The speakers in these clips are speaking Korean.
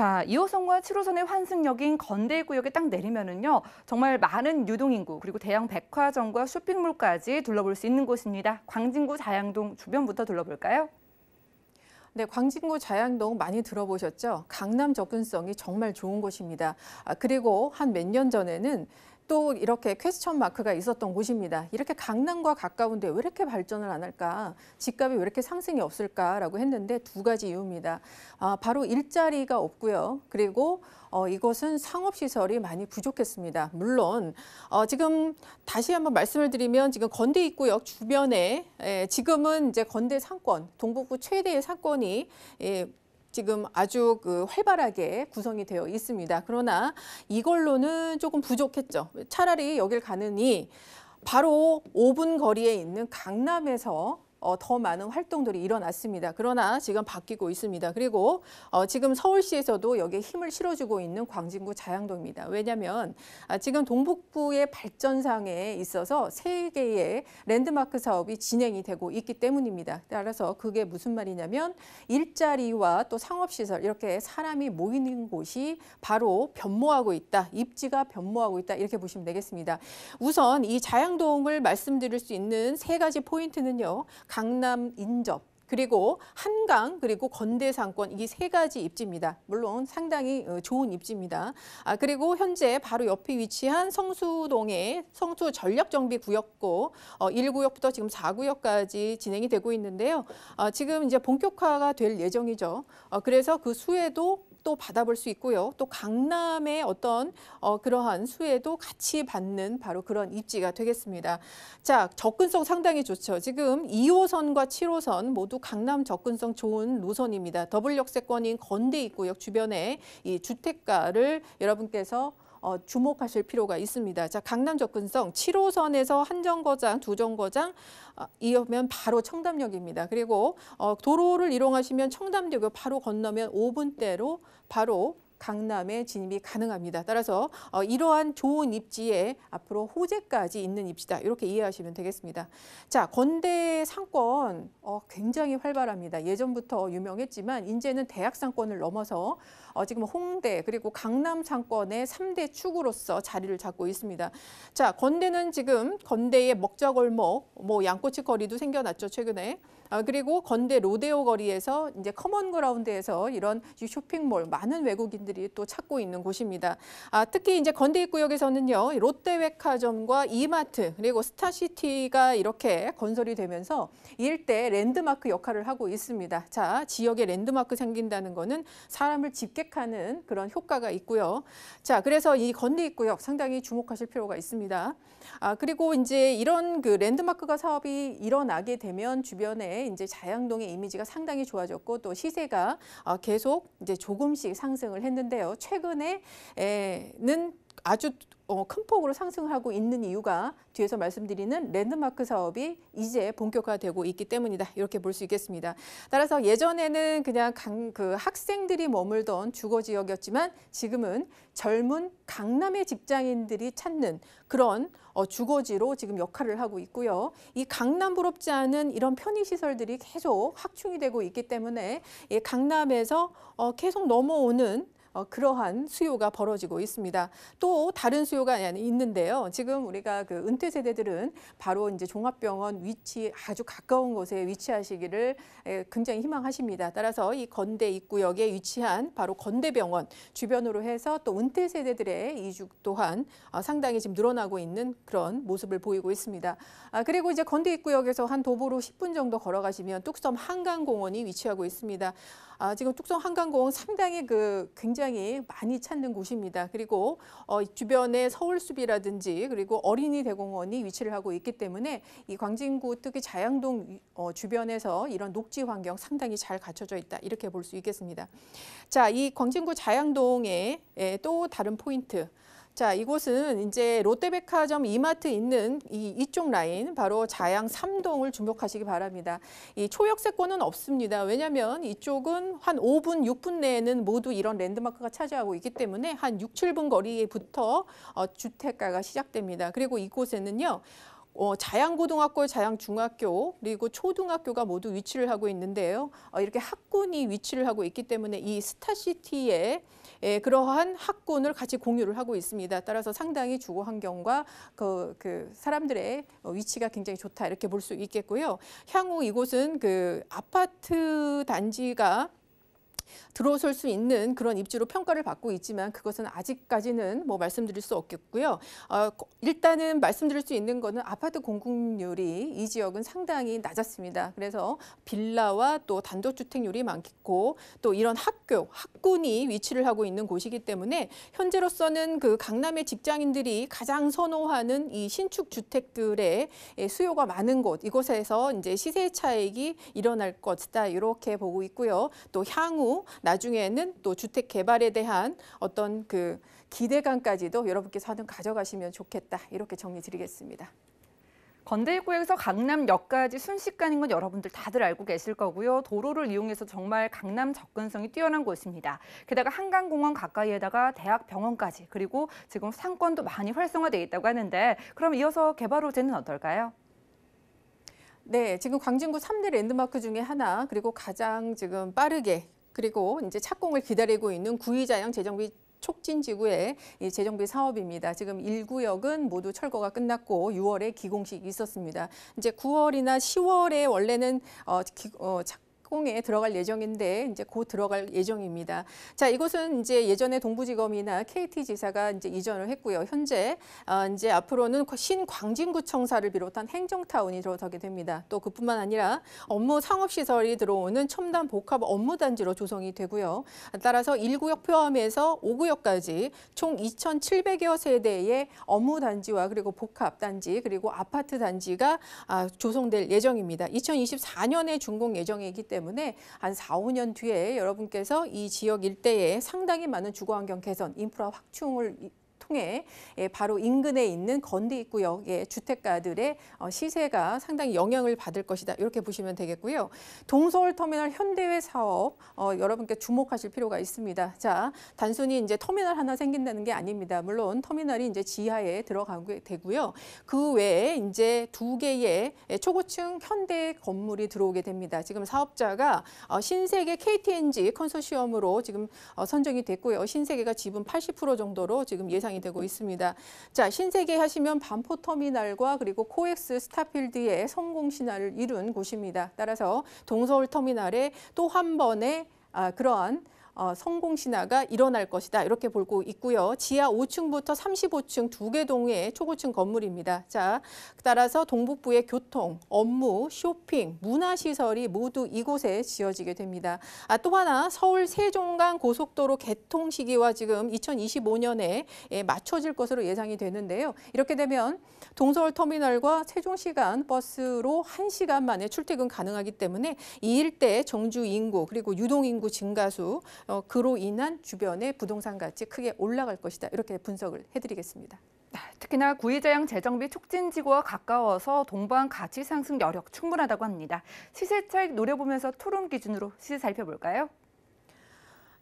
자, 2호선과 7호선의 환승역인 건대 구역에 딱 내리면은요. 정말 많은 유동인구 그리고 대형 백화점과 쇼핑몰까지 둘러볼 수 있는 곳입니다. 광진구 자양동 주변부터 둘러볼까요? 네, 광진구 자양동 많이 들어보셨죠? 강남 접근성이 정말 좋은 곳입니다. 아, 그리고 한 몇 년 전에는 또 이렇게 퀘스천 마크가 있었던 곳입니다. 이렇게 강남과 가까운데 왜 이렇게 발전을 안 할까? 집값이 왜 이렇게 상승이 없을까라고 했는데 두 가지 이유입니다. 아, 바로 일자리가 없고요. 그리고 어, 이것은 상업시설이 많이 부족했습니다. 물론 어, 지금 다시 한번 말씀을 드리면 지금 건대 입구역 주변에 예, 지금은 이제 건대 상권, 동북부 최대의 상권이 예, 지금 아주 그 활발하게 구성이 되어 있습니다. 그러나 이걸로는 조금 부족했죠. 차라리 여길 가느니 바로 5분 거리에 있는 강남에서 어, 더 많은 활동들이 일어났습니다. 그러나 지금 바뀌고 있습니다. 그리고 어, 지금 서울시에서도 여기에 힘을 실어주고 있는 광진구 자양동입니다. 왜냐하면 아, 지금 동북부의 발전상에 있어서 세 개의 랜드마크 사업이 진행이 되고 있기 때문입니다. 따라서 그게 무슨 말이냐면 일자리와 또 상업시설 이렇게 사람이 모이는 곳이 바로 변모하고 있다. 입지가 변모하고 있다. 이렇게 보시면 되겠습니다. 우선 이 자양동을 말씀드릴 수 있는 세 가지 포인트는요. 강남 인접 그리고 한강 그리고 건대 상권 이게 세 가지 입지입니다. 물론 상당히 어, 좋은 입지입니다. 아 그리고 현재 바로 옆에 위치한 성수동의 성수 전력 정비 구역고 어 1구역부터 지금 4구역까지 진행이 되고 있는데요. 어 지금 이제 본격화가 될 예정이죠. 어 그래서 그 수에도 또 받아볼 수 있고요. 또 강남의 어떤 어, 그러한 수혜도 같이 받는 바로 그런 입지가 되겠습니다. 자, 접근성 상당히 좋죠. 지금 2호선과 7호선 모두 강남 접근성 좋은 노선입니다. 더블 역세권인 건대 입구역 주변에 이 주택가를 여러분께서 어, 주목하실 필요가 있습니다. 자, 강남 접근성 7호선에서 한 정거장, 두 정거장 어, 이어면 바로 청담역입니다. 그리고 어, 도로를 이용하시면 청담역 을 바로 건너면 5분대로 바로 강남에 진입이 가능합니다. 따라서 어, 이러한 좋은 입지에 앞으로 호재까지 있는 입지다. 이렇게 이해하시면 되겠습니다. 자, 건대 상권 어, 굉장히 활발합니다. 예전부터 유명했지만 이제는 대학 상권을 넘어서 어, 지금 홍대 그리고 강남 상권의 3대 축으로서 자리를 잡고 있습니다. 자, 건대는 지금 건대의 먹자골목, 뭐 양꼬치 거리도 생겨났죠, 최근에. 아, 그리고 건대 로데오 거리에서 이제 커먼 그라운드에서 이런 쇼핑몰 많은 외국인들이 또 찾고 있는 곳입니다. 아, 특히 이제 건대 입구역에서는요. 롯데백화점과 이마트 그리고 스타시티가 이렇게 건설이 되면서 일대 랜드마크 역할을 하고 있습니다. 자, 지역에 랜드마크 생긴다는 거는 사람을 집객하는 그런 효과가 있고요. 자, 그래서 이 건대 입구역 상당히 주목하실 필요가 있습니다. 아, 그리고 이제 이런 그 랜드마크가 사업이 일어나게 되면 주변에 이제 자양동의 이미지가 상당히 좋아졌고 또 시세가 어, 계속 이제 조금씩 상승을 했는데요. 최근에는 아주 어, 큰 폭으로 상승하고 있는 이유가 뒤에서 말씀드리는 랜드마크 사업이 이제 본격화되고 있기 때문이다. 이렇게 볼 수 있겠습니다. 따라서 예전에는 그냥 강, 그 학생들이 머물던 주거 지역이었지만 지금은 젊은 강남의 직장인들이 찾는 그런 어, 주거지로 지금 역할을 하고 있고요. 이 강남 부럽지 않은 이런 편의시설들이 계속 확충이 되고 있기 때문에 이 강남에서 어, 계속 넘어오는 어, 그러한 수요가 벌어지고 있습니다. 또 다른 수요가 있는데요. 지금 우리가 그 은퇴 세대들은 바로 이제 종합병원 위치 아주 가까운 곳에 위치하시기를 예, 굉장히 희망하십니다. 따라서 이 건대 입구역에 위치한 바로 건대병원 주변으로 해서 또 은퇴 세대들의 이주 또한 어, 상당히 지금 늘어나고 있는 그런 모습을 보이고 있습니다. 아, 그리고 이제 건대 입구역에서 한 도보로 10분 정도 걸어가시면 뚝섬 한강공원이 위치하고 있습니다. 아, 지금 뚝섬 한강공원 상당히 그 굉장히 굉장히 많이 찾는 곳입니다. 그리고 어, 주변에 서울숲이라든지 그리고 어린이 대공원이 위치를 하고 있기 때문에 이 광진구 특히 자양동 어, 주변에서 이런 녹지 환경 상당히 잘 갖춰져 있다 이렇게 볼 수 있겠습니다. 자, 이 광진구 자양동의 또 다른 포인트 자, 이곳은 이제 롯데백화점 이마트 있는 이 이쪽 라인 바로 자양 3동을 주목하시기 바랍니다. 이 초역세권은 없습니다. 왜냐면 이쪽은 한 5분, 6분 내에는 모두 이런 랜드마크가 차지하고 있기 때문에 한 6, 7분 거리부터 에 어, 주택가가 시작됩니다. 그리고 이곳에는요. 어, 자양고등학교, 자양중학교 그리고 초등학교가 모두 위치를 하고 있는데요. 어, 이렇게 학군이 위치를 하고 있기 때문에 이 스타시티에 예, 그러한 학군을 같이 공유를 하고 있습니다. 따라서 상당히 주거 환경과 그, 그 사람들의 어, 위치가 굉장히 좋다 이렇게 볼 수 있겠고요. 향후 이곳은 그 아파트 단지가 들어설 수 있는 그런 입지로 평가를 받고 있지만 그것은 아직까지는 뭐 말씀드릴 수 없겠고요. 어, 일단은 말씀드릴 수 있는 거는 아파트 공급률이 이 지역은 상당히 낮았습니다. 그래서 빌라와 또 단독주택률이 많고 또 이런 학교, 학군이 위치를 하고 있는 곳이기 때문에 현재로서는 그 강남의 직장인들이 가장 선호하는 이 신축 주택들의 예, 수요가 많은 곳 이곳에서 이제 시세 차익이 일어날 것이다 이렇게 보고 있고요. 또 향후 나중에는 또 주택 개발에 대한 어떤 그 기대감까지도 여러분께서 는 가져가시면 좋겠다 이렇게 정리드리겠습니다. 건대구에서 강남역까지 순식간인 건 여러분들 다들 알고 계실 거고요. 도로를 이용해서 정말 강남 접근성이 뛰어난 곳입니다. 게다가 한강공원 가까이에다가 대학병원까지 그리고 지금 상권도 많이 활성화돼 있다고 하는데 그럼 이어서 개발 호재는 어떨까요? 네, 지금 광진구 3대 랜드마크 중에 하나 그리고 가장 지금 빠르게 그리고 이제 착공을 기다리고 있는 구의자형 재정비 촉진 지구의 재정비 사업입니다. 지금 1구역은 모두 철거가 끝났고 6월에 기공식이 있었습니다. 이제 9월이나 10월에 원래는 어, 기, 어, 착 착공에 들어갈 예정인데 이제 곧 들어갈 예정입니다. 자, 이곳은 이제 예전에 동부지검이나 KT지사가 이제 이전을 했고요. 현재 어, 이제 앞으로는 신광진구청사를 비롯한 행정타운이 들어서게 됩니다. 또 그뿐만 아니라 업무 상업시설이 들어오는 첨단 복합 업무단지로 조성이 되고요. 따라서 1구역 포함해서 5구역까지 총 2,700여 세대의 업무단지와 그리고 복합단지 그리고 아파트 단지가 아, 조성될 예정입니다. 2024년에 준공 예정이기 때문에 때문에 한 4, 5년 뒤에 여러분께서 이 지역 일대에 상당히 많은 주거 환경 개선, 인프라 확충을 통해 예, 바로 인근에 있는 건대 입구역의 주택가들의 어, 시세가 상당히 영향을 받을 것이다. 이렇게 보시면 되겠고요. 동서울터미널 현대회 사업 어, 여러분께 주목하실 필요가 있습니다. 자, 단순히 이제 터미널 하나 생긴다는 게 아닙니다. 물론 터미널이 이제 지하에 들어가게 되고요. 그 외에 이제 두 개의 예, 초고층 현대 건물이 들어오게 됩니다. 지금 사업자가 어, 신세계 KTNG 컨소시엄으로 지금 선정이 됐고요. 신세계가 지분 80% 정도로 지금 예상 현상이 되고 있습니다. 자, 신세계 하시면 반포터미널과 그리고 코엑스 스타필드의 성공 신화를 이룬 곳입니다. 따라서 동서울 터미널에 또 한 번의 아, 그러한 어, 성공 신화가 일어날 것이다 이렇게 보고 있고요. 지하 5층부터 35층 두 개 동의 초고층 건물입니다. 자, 따라서 동북부의 교통, 업무, 쇼핑, 문화시설이 모두 이곳에 지어지게 됩니다. 아, 또 하나 서울 세종간 고속도로 개통 시기와 지금 2025년에 예, 맞춰질 것으로 예상이 되는데요. 이렇게 되면 동서울 터미널과 세종시간 버스로 1시간 만에 출퇴근 가능하기 때문에 이 일대 정주 인구 그리고 유동 인구 증가수 어, 그로 인한 주변의 부동산 가치 크게 올라갈 것이다. 이렇게 분석을 해드리겠습니다. 네, 특히나 구의자형 재정비 촉진지구와 가까워서 동반 가치 상승 여력 충분하다고 합니다. 시세 차익 노려보면서 토론 기준으로 시세 살펴볼까요?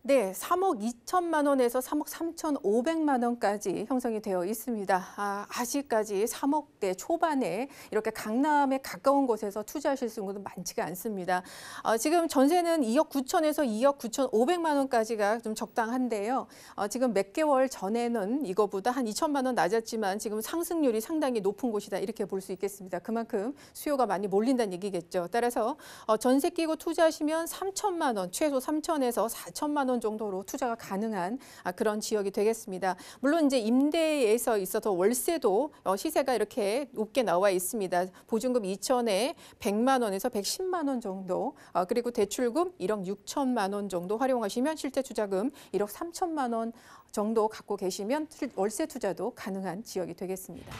네, 3억 2천만 원에서 3억 3천 5백만 원까지 형성이 되어 있습니다. 아, 아직까지 3억대 초반에 이렇게 강남에 가까운 곳에서 투자하실 수 있는 것도 많지가 않습니다. 어, 지금 전세는 2억 9천에서 2억 9천 5백만 원까지가 좀 적당한데요. 어, 지금 몇 개월 전에는 이거보다 한 2천만 원 낮았지만 지금 상승률이 상당히 높은 곳이다 이렇게 볼 수 있겠습니다. 그만큼 수요가 많이 몰린다는 얘기겠죠. 따라서 어, 전세 끼고 투자하시면 3천만 원, 최소 3천에서 4천만 원원 정도로 투자가 가능한 아, 그런 지역이 되겠습니다. 물론 이제 임대에서 있어서 월세도 어, 시세가 이렇게 높게 나와 있습니다. 보증금 2천에 100만 원에서 110만 원 정도 어, 그리고 대출금 1억 6천만 원 정도 활용하시면 실제 투자금 1억 3천만 원 정도 갖고 계시면 월세 투자도 가능한 지역이 되겠습니다.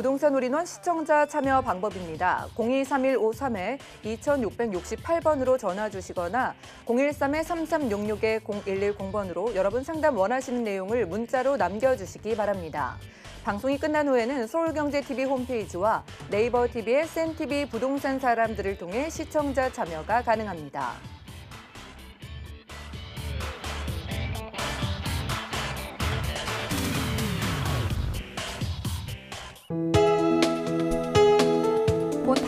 부동산 우리원 시청자 참여 방법입니다. 023153-2668번으로 전화 주시거나 013-3366-0110번으로 여러분 상담 원하시는 내용을 문자로 남겨주시기 바랍니다. 방송이 끝난 후에는 서울경제TV 홈페이지와 네이버 TV의 센TV 부동산 사람들을 통해 시청자 참여가 가능합니다.